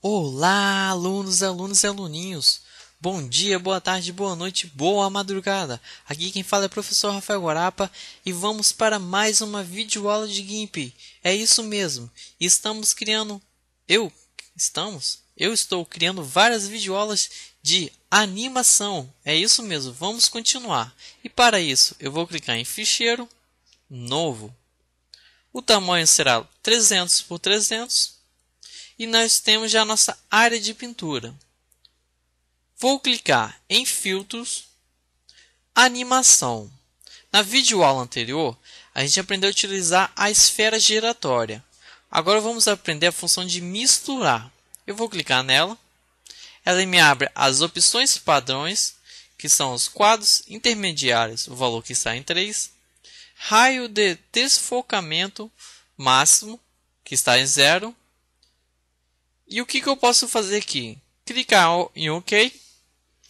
Olá, alunos, alunos e aluninhos! Bom dia, boa tarde, boa noite, boa madrugada! Aqui quem fala é o professor Rafael Guarapa e vamos para mais uma videoaula de GIMP. É isso mesmo, estamos criando. Eu? Estamos? Eu estou criando várias videoaulas de animação. É isso mesmo, vamos continuar. E para isso, eu vou clicar em Ficheiro, Novo. O tamanho será 300 por 300 e nós temos já a nossa área de pintura. Vou clicar em filtros, animação. Na videoaula anterior, a gente aprendeu a utilizar a esfera giratória. Agora vamos aprender a função de misturar. Eu vou clicar nela. Ela me abre as opções padrões, que são os quadros intermediários, o valor que está em 3, raio de desfocamento máximo, que está em 0, e o que, que eu posso fazer aqui? Clicar em OK.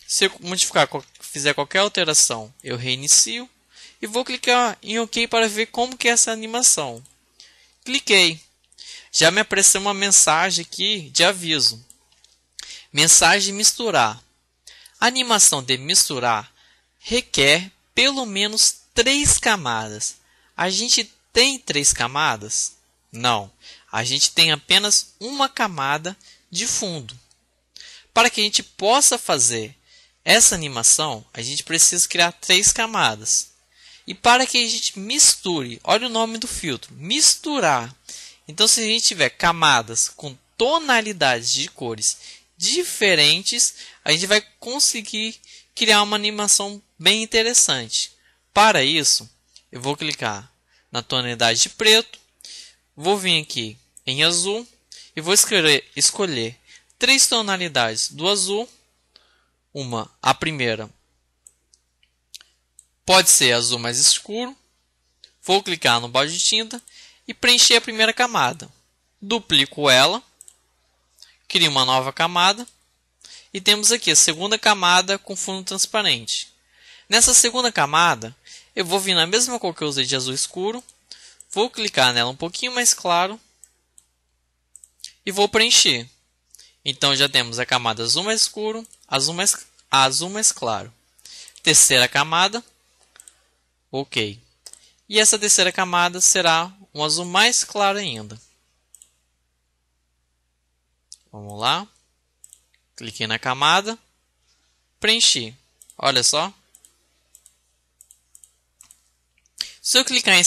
Se eu modificar, fizer qualquer alteração, eu reinicio. E vou clicar em OK para ver como que é essa animação. Cliquei. Já me apareceu uma mensagem aqui de aviso. Mensagem misturar. A animação de misturar requer pelo menos três camadas. A gente tem três camadas? Não a gente tem apenas uma camada de fundo. Para que a gente possa fazer essa animação, a gente precisa criar três camadas. E para que a gente misture, olha o nome do filtro, misturar. Então, se a gente tiver camadas com tonalidades de cores diferentes, a gente vai conseguir criar uma animação bem interessante. Para isso, eu vou clicar na tonalidade de preto, Vou vir aqui em azul e vou escolher, escolher três tonalidades do azul. Uma, a primeira, pode ser azul mais escuro. Vou clicar no balde de tinta e preencher a primeira camada. Duplico ela, crio uma nova camada e temos aqui a segunda camada com fundo transparente. Nessa segunda camada, eu vou vir na mesma cor que eu usei de azul escuro Vou clicar nela um pouquinho mais claro e vou preencher. Então já temos a camada azul mais escuro, azul mais, azul mais claro. Terceira camada, ok. E essa terceira camada será um azul mais claro ainda. Vamos lá. Cliquei na camada. Preenchi. Olha só, Se eu clicar em,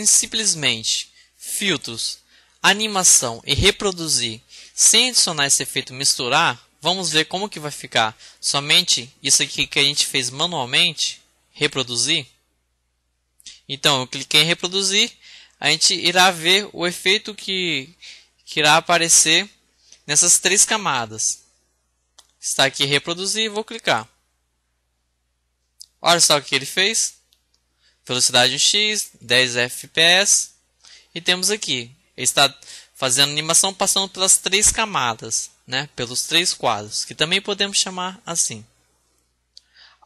em simplesmente filtros, animação e reproduzir sem adicionar esse efeito misturar, vamos ver como que vai ficar. Somente isso aqui que a gente fez manualmente, reproduzir. Então, eu cliquei em reproduzir, a gente irá ver o efeito que, que irá aparecer nessas três camadas. Está aqui reproduzir, vou clicar. Olha só o que ele fez velocidade 1x, 10 fps. E temos aqui, ele está fazendo animação passando pelas três camadas, né? pelos três quadros, que também podemos chamar assim.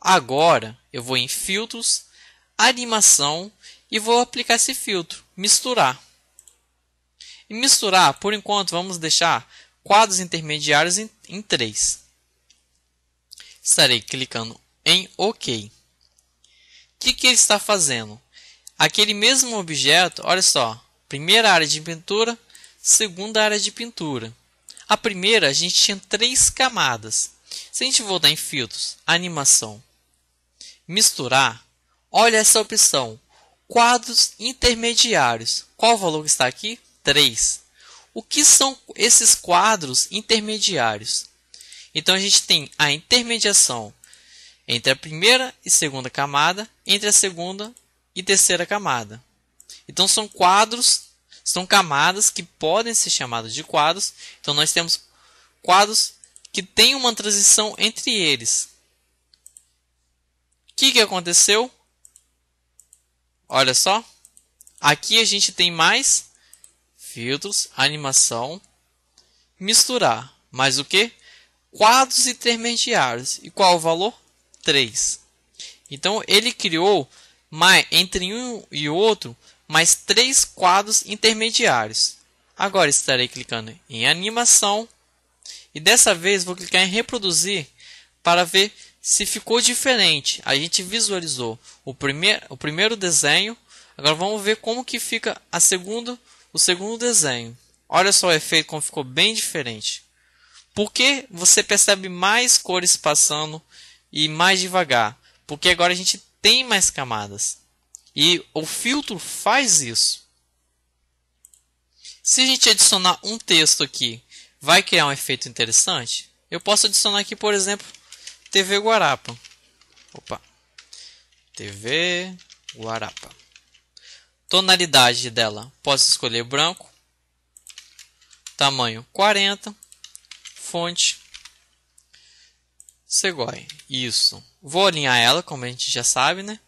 Agora eu vou em filtros, animação e vou aplicar esse filtro, misturar. E misturar, por enquanto, vamos deixar quadros intermediários em, em 3. Estarei clicando em OK que, que ele está fazendo? Aquele mesmo objeto, olha só, primeira área de pintura, segunda área de pintura. A primeira, a gente tinha três camadas. Se a gente voltar em filtros, animação, misturar, olha essa opção, quadros intermediários. Qual o valor que está aqui? 3. O que são esses quadros intermediários? Então a gente tem a intermediação entre a primeira e segunda camada, entre a segunda e terceira camada. Então são quadros, são camadas que podem ser chamadas de quadros. Então nós temos quadros que têm uma transição entre eles. O que, que aconteceu? Olha só. Aqui a gente tem mais filtros, animação, misturar. Mais o que? Quadros intermediários. E qual o valor? 3. Então ele criou mais, entre um e outro mais três quadros intermediários. Agora estarei clicando em animação e dessa vez vou clicar em reproduzir para ver se ficou diferente. A gente visualizou o, primeiro o primeiro desenho, agora vamos ver como que fica a segundo, o segundo desenho. Olha só o efeito como ficou bem diferente. Porque você percebe mais cores passando e mais devagar, porque agora a gente tem mais camadas. E o filtro faz isso. Se a gente adicionar um texto aqui, vai criar um efeito interessante? Eu posso adicionar aqui, por exemplo, TV Guarapa. Opa. TV Guarapa. Tonalidade dela, posso escolher branco. Tamanho 40. Fonte Segoe. Isso. Vou alinhar ela, como a gente já sabe, né?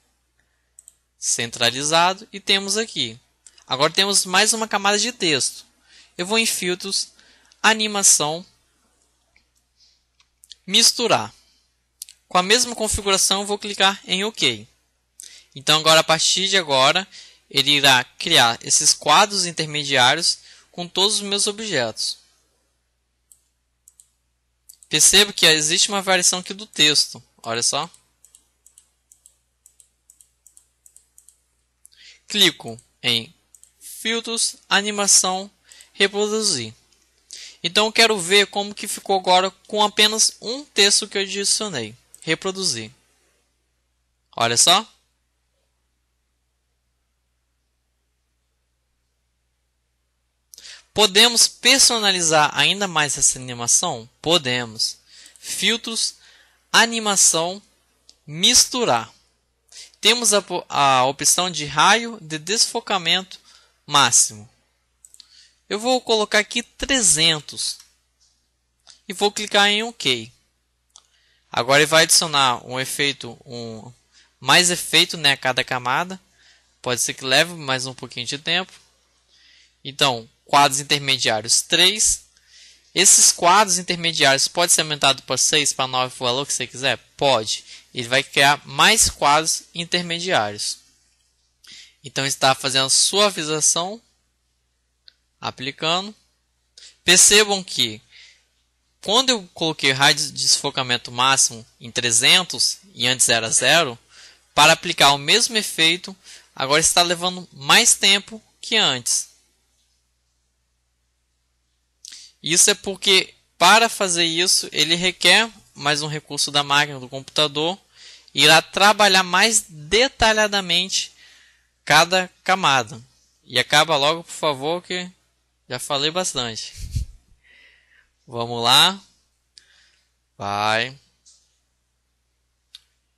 Centralizado. E temos aqui. Agora temos mais uma camada de texto. Eu vou em filtros, animação, misturar. Com a mesma configuração, vou clicar em OK. Então agora a partir de agora, ele irá criar esses quadros intermediários com todos os meus objetos. Percebo que existe uma variação aqui do texto. Olha só. Clico em filtros, animação, reproduzir. Então eu quero ver como que ficou agora com apenas um texto que eu adicionei. Reproduzir. Olha só. Podemos personalizar ainda mais essa animação? Podemos. Filtros, animação, misturar. Temos a, a opção de raio de desfocamento máximo. Eu vou colocar aqui 300 e vou clicar em OK. Agora ele vai adicionar um efeito, um mais efeito né, a cada camada. Pode ser que leve mais um pouquinho de tempo. Então, quadros intermediários 3. Esses quadros intermediários pode ser aumentado para 6, para 9, para o valor que você quiser? Pode. Ele vai criar mais quadros intermediários. Então está fazendo a suavização, aplicando. Percebam que quando eu coloquei raio de desfocamento máximo em 300 e antes era zero, para aplicar o mesmo efeito, agora está levando mais tempo que antes. Isso é porque para fazer isso ele requer mais um recurso da máquina do computador irá trabalhar mais detalhadamente cada camada. E acaba logo, por favor, que já falei bastante. Vamos lá. Vai.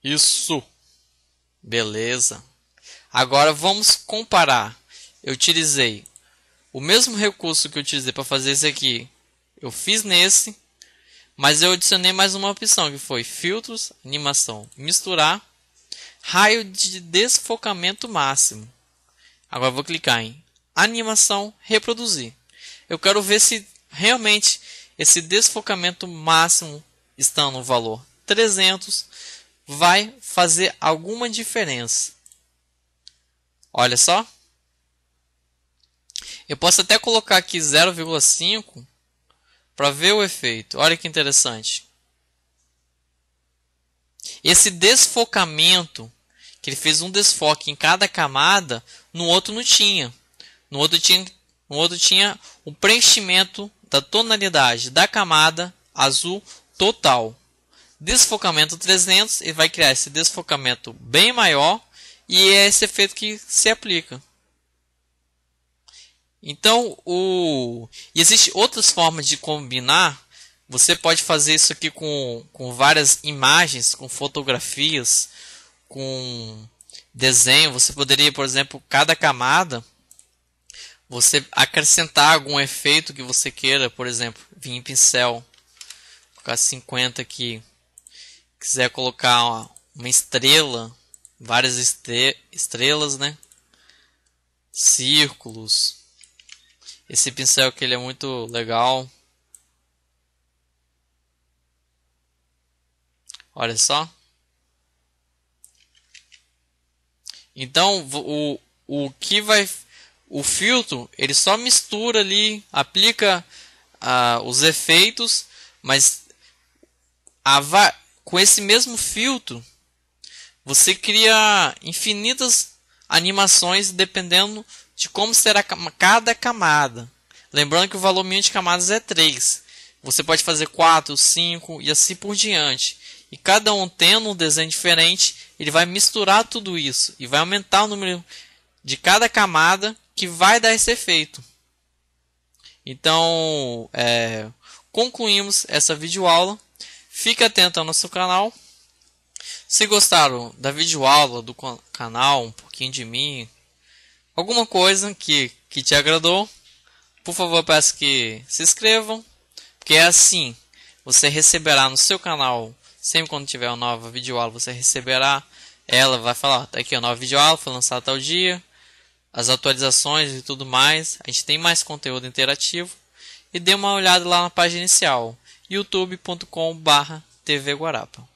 Isso. Beleza. Agora vamos comparar. Eu utilizei o mesmo recurso que eu utilizei para fazer esse aqui, eu fiz nesse, mas eu adicionei mais uma opção que foi filtros, animação, misturar, raio de desfocamento máximo. Agora vou clicar em animação, reproduzir. Eu quero ver se realmente esse desfocamento máximo está no valor 300 vai fazer alguma diferença. Olha só. Eu posso até colocar aqui 0,5 para ver o efeito. Olha que interessante. Esse desfocamento, que ele fez um desfoque em cada camada, no outro não tinha. No outro tinha, no outro tinha o preenchimento da tonalidade da camada azul total. Desfocamento 300, ele vai criar esse desfocamento bem maior e é esse efeito que se aplica. Então, o... E existe outras formas de combinar. Você pode fazer isso aqui com, com várias imagens, com fotografias, com desenho. Você poderia, por exemplo, cada camada, você acrescentar algum efeito que você queira. Por exemplo, vim em pincel, colocar 50 aqui. Quiser colocar uma, uma estrela, várias estrelas, né? Círculos esse pincel que ele é muito legal. Olha só. Então, o, o que vai... O filtro, ele só mistura ali, aplica uh, os efeitos, mas a, com esse mesmo filtro, você cria infinitas animações dependendo de como será cada camada. Lembrando que o valor mínimo de camadas é 3. Você pode fazer 4, 5 e assim por diante. E cada um tendo um desenho diferente, ele vai misturar tudo isso e vai aumentar o número de cada camada que vai dar esse efeito. Então, é, concluímos essa videoaula. Fique atento ao nosso canal. Se gostaram da videoaula, do canal, um pouquinho de mim, alguma coisa que, que te agradou, por favor peço que se inscrevam, porque é assim você receberá no seu canal, sempre quando tiver uma nova videoaula, você receberá, ela vai falar, tá aqui a nova videoaula, foi lançada tal dia, as atualizações e tudo mais, a gente tem mais conteúdo interativo, e dê uma olhada lá na página inicial, youtube.com barra TV Guarapa.